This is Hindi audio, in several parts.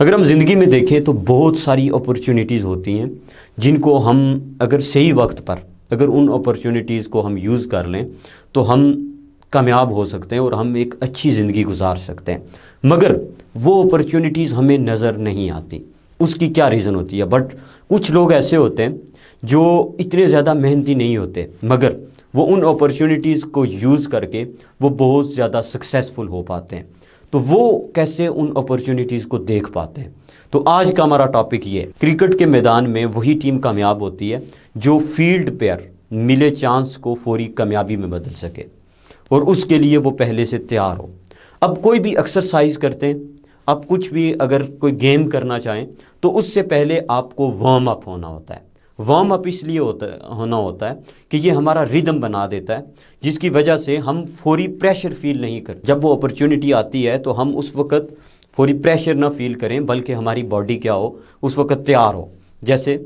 अगर हम ज़िंदगी में देखें तो बहुत सारी अपॉर्चुनिटीज़ होती हैं जिनको हम अगर सही वक्त पर अगर उन अपॉर्चुनिटीज़ को हम यूज़ कर लें तो हम कामयाब हो सकते हैं और हम एक अच्छी ज़िंदगी गुजार सकते हैं मगर वो अपॉर्चुनिटीज़ हमें नज़र नहीं आती उसकी क्या रीज़न होती है बट कुछ लोग ऐसे होते हैं जो इतने ज़्यादा मेहनती नहीं होते मगर वो उन अपॉर्चुनिटीज़ को यूज़ करके वो बहुत ज़्यादा सक्सेसफुल हो पाते हैं तो वो कैसे उन अपॉर्चुनिटीज़ को देख पाते हैं तो आज का हमारा टॉपिक ये क्रिकेट के मैदान में वही टीम कामयाब होती है जो फील्ड पेयर मिले चांस को फौरी कामयाबी में बदल सके और उसके लिए वो पहले से तैयार हो अब कोई भी एक्सरसाइज करते हैं अब कुछ भी अगर कोई गेम करना चाहें तो उससे पहले आपको वार्म अप होना होता है वार्म अप इसलिए होता है होना होता है कि ये हमारा रिदम बना देता है जिसकी वजह से हम फौरी प्रेशर फील नहीं कर जब वो अपॉर्चुनिटी आती है तो हम उस वक्त फौरी प्रेशर ना फील करें बल्कि हमारी बॉडी क्या हो उस वक्त तैयार हो जैसे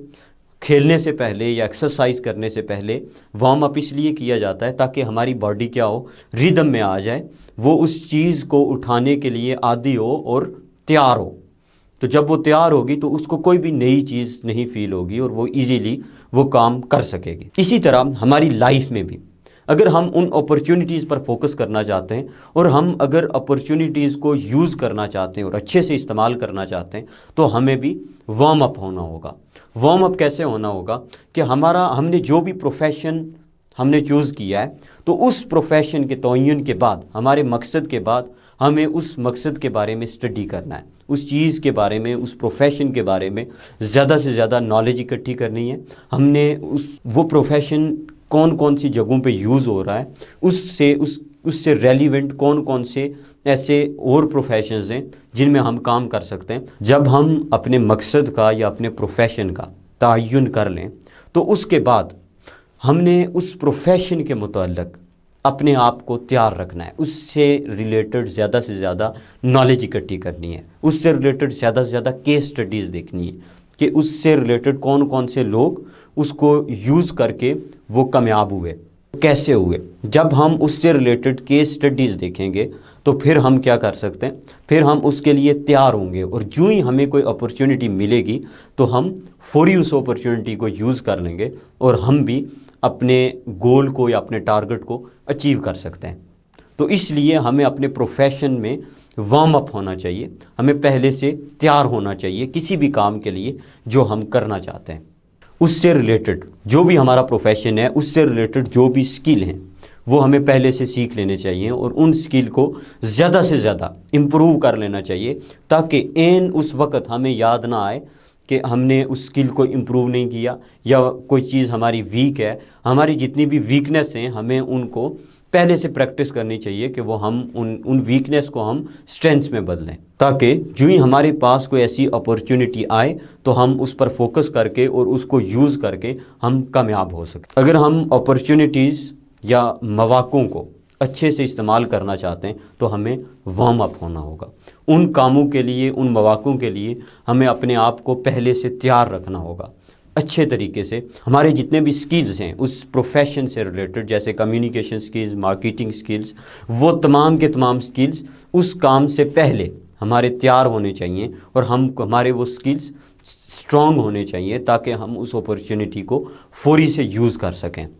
खेलने से पहले या एक्सरसाइज करने से पहले वार्म अप इसलिए किया जाता है ताकि हमारी बॉडी क्या हो रिदम में आ जाए वो उस चीज़ को उठाने के लिए आदि हो और तैयार हो तो जब वो तैयार होगी तो उसको कोई भी नई चीज़ नहीं फील होगी और वो इजीली वो काम कर सकेगी इसी तरह हमारी लाइफ में भी अगर हम उन अपॉर्चुनिटीज़ पर फोकस करना चाहते हैं और हम अगर अपॉर्चुनिटीज़ को यूज़ करना चाहते हैं और अच्छे से इस्तेमाल करना चाहते हैं तो हमें भी वार्म अप होना होगा वार्म अप कैसे होना होगा कि हमारा हमने जो भी प्रोफेशन हमने चूज़ किया है तो उस प्रोफेशन के तयन के बाद हमारे मकसद के बाद हमें उस मकसद के बारे में स्टडी करना है उस चीज़ के बारे में उस प्रोफेशन के बारे में ज़्यादा से ज़्यादा नॉलेज इकट्ठी करनी है हमने उस वो प्रोफेशन कौन कौन सी जगहों पे यूज़ हो रहा है उससे उस उससे रेलिवेंट कौन कौन से ऐसे और प्रोफेशंस हैं जिनमें हम काम कर सकते हैं जब हम अपने मकसद का या अपने प्रोफेशन का तयन कर लें तो उसके बाद हमने उस प्रोफेशन के मुतलक अपने आप को तैयार रखना है उससे रिलेटेड ज़्यादा से ज़्यादा नॉलेज इकट्ठी करनी है उससे रिलेटेड ज़्यादा से ज़्यादा केस स्टडीज़ देखनी है कि उससे रिलेटेड कौन कौन से लोग उसको यूज़ करके वो कामयाब हुए कैसे हुए जब हम उससे रिलेटेड केस स्टडीज़ देखेंगे तो फिर हम क्या कर सकते हैं फिर हम उसके लिए तैयार होंगे और जो ही हमें कोई अपॉर्चुनिटी मिलेगी तो हम फौरी उस अपॉर्चुनिटी को यूज़ कर लेंगे और हम भी अपने गोल को या अपने टारगेट को अचीव कर सकते हैं तो इसलिए हमें अपने प्रोफेशन में वार्म अप होना चाहिए हमें पहले से तैयार होना चाहिए किसी भी काम के लिए जो हम करना चाहते हैं उससे रिलेटेड जो भी हमारा प्रोफेशन है उससे रिलेटेड जो भी स्किल हैं वो हमें पहले से सीख लेने चाहिए और उन स्किल को ज़्यादा से ज़्यादा इम्प्रूव कर लेना चाहिए ताकि एन उस वक़्त हमें याद ना आए कि हमने उस स्किल को इम्प्रूव नहीं किया या कोई चीज़ हमारी वीक है हमारी जितनी भी वीकनेस हैं हमें उनको पहले से प्रैक्टिस करनी चाहिए कि वो हम उन उन वीकनेस को हम स्ट्रेंथ्स में बदलें ताकि जो ही हमारे पास कोई ऐसी अपॉर्चुनिटी आए तो हम उस पर फोकस करके और उसको यूज़ करके हम कामयाब हो सकें अगर हम अपॉर्चुनिटीज़ या मौाक़ों को अच्छे से इस्तेमाल करना चाहते हैं तो हमें वार्म अप होना होगा उन कामों के लिए उन मौाक़ों के लिए हमें अपने आप को पहले से तैयार रखना होगा अच्छे तरीके से हमारे जितने भी स्किल्स हैं उस प्रोफेशन से रिलेटेड जैसे कम्युनिकेशन स्किल्स मार्केटिंग स्किल्स वो तमाम के तमाम स्किल्स उस काम से पहले हमारे तैयार होने चाहिए और हम हमारे वो स्किल्स स्ट्रॉन्ग होने चाहिए ताकि हम उस अपॉर्चुनिटी को फौरी से यूज़ कर सकें